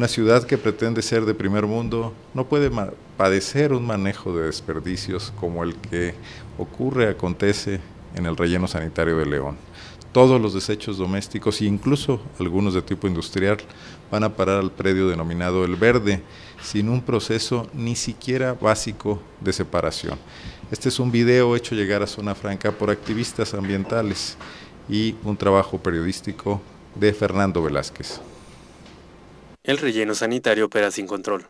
Una ciudad que pretende ser de primer mundo no puede padecer un manejo de desperdicios como el que ocurre, acontece en el relleno sanitario de León. Todos los desechos domésticos e incluso algunos de tipo industrial van a parar al predio denominado El Verde sin un proceso ni siquiera básico de separación. Este es un video hecho llegar a Zona Franca por activistas ambientales y un trabajo periodístico de Fernando Velázquez. El relleno sanitario opera sin control.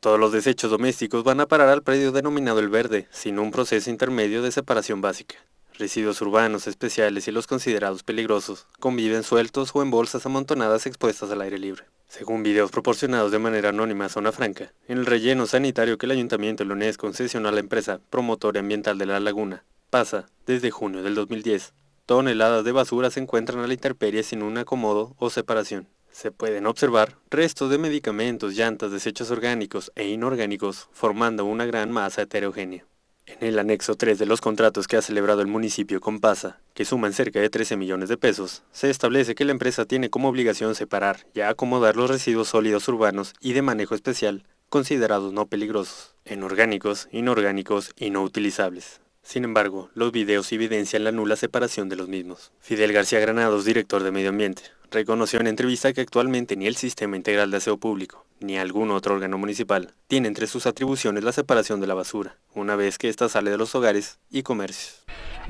Todos los desechos domésticos van a parar al predio denominado el verde, sin un proceso intermedio de separación básica. Residuos urbanos especiales y los considerados peligrosos conviven sueltos o en bolsas amontonadas expuestas al aire libre. Según videos proporcionados de manera anónima a Zona Franca, en el relleno sanitario que el Ayuntamiento Leonés concesionó a la empresa promotora ambiental de la laguna, pasa, desde junio del 2010, toneladas de basura se encuentran a la intemperie sin un acomodo o separación. Se pueden observar restos de medicamentos, llantas, desechos orgánicos e inorgánicos, formando una gran masa heterogénea. En el anexo 3 de los contratos que ha celebrado el municipio con PASA, que suman cerca de 13 millones de pesos, se establece que la empresa tiene como obligación separar y acomodar los residuos sólidos urbanos y de manejo especial, considerados no peligrosos, en orgánicos, inorgánicos y no utilizables. Sin embargo, los videos evidencian la nula separación de los mismos. Fidel García Granados, director de Medio Ambiente reconoció en entrevista que actualmente ni el Sistema Integral de Aseo Público ni algún otro órgano municipal tiene entre sus atribuciones la separación de la basura, una vez que ésta sale de los hogares y comercios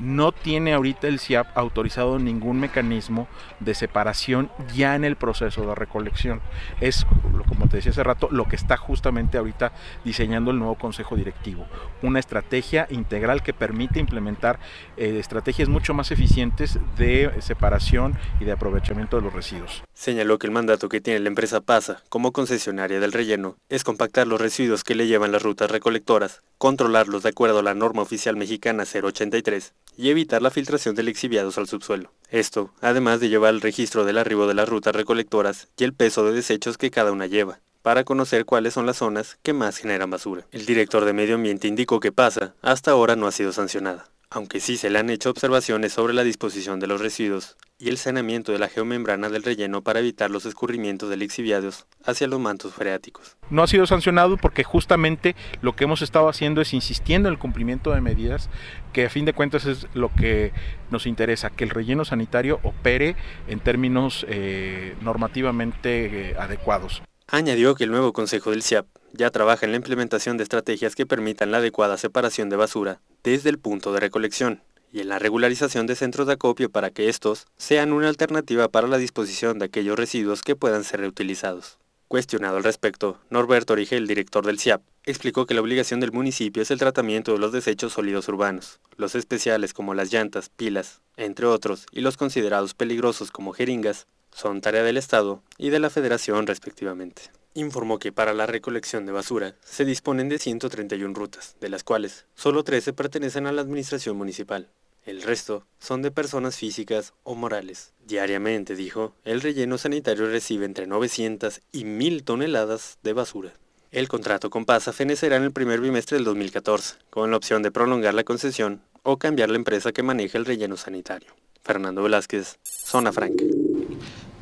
no tiene ahorita el CIAP autorizado ningún mecanismo de separación ya en el proceso de recolección. Es, como te decía hace rato, lo que está justamente ahorita diseñando el nuevo Consejo Directivo. Una estrategia integral que permite implementar eh, estrategias mucho más eficientes de separación y de aprovechamiento de los residuos. Señaló que el mandato que tiene la empresa PASA como concesionaria del relleno es compactar los residuos que le llevan las rutas recolectoras controlarlos de acuerdo a la norma oficial mexicana 083 y evitar la filtración de lixiviados al subsuelo. Esto, además de llevar el registro del arribo de las rutas recolectoras y el peso de desechos que cada una lleva para conocer cuáles son las zonas que más generan basura. El director de Medio Ambiente indicó que PASA hasta ahora no ha sido sancionada aunque sí se le han hecho observaciones sobre la disposición de los residuos y el saneamiento de la geomembrana del relleno para evitar los escurrimientos de lixiviados hacia los mantos freáticos. No ha sido sancionado porque justamente lo que hemos estado haciendo es insistiendo en el cumplimiento de medidas que a fin de cuentas es lo que nos interesa, que el relleno sanitario opere en términos eh, normativamente eh, adecuados. Añadió que el nuevo Consejo del CIAP ya trabaja en la implementación de estrategias que permitan la adecuada separación de basura desde el punto de recolección y en la regularización de centros de acopio para que estos sean una alternativa para la disposición de aquellos residuos que puedan ser reutilizados. Cuestionado al respecto, Norberto Orige, el director del CIAP, explicó que la obligación del municipio es el tratamiento de los desechos sólidos urbanos, los especiales como las llantas, pilas, entre otros, y los considerados peligrosos como jeringas, son tarea del Estado y de la Federación respectivamente. Informó que para la recolección de basura se disponen de 131 rutas, de las cuales solo 13 pertenecen a la administración municipal. El resto son de personas físicas o morales. Diariamente, dijo, el relleno sanitario recibe entre 900 y 1000 toneladas de basura. El contrato con PASA fenecerá en el primer bimestre del 2014, con la opción de prolongar la concesión o cambiar la empresa que maneja el relleno sanitario. Fernando Velázquez, Zona Franca.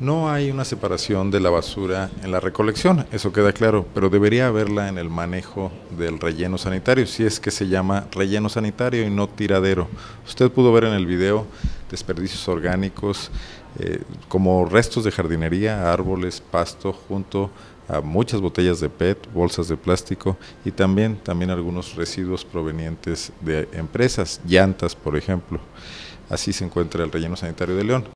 No hay una separación de la basura en la recolección, eso queda claro, pero debería haberla en el manejo del relleno sanitario, si es que se llama relleno sanitario y no tiradero. Usted pudo ver en el video desperdicios orgánicos eh, como restos de jardinería, árboles, pasto, junto a muchas botellas de PET, bolsas de plástico y también, también algunos residuos provenientes de empresas, llantas por ejemplo. Así se encuentra el relleno sanitario de León.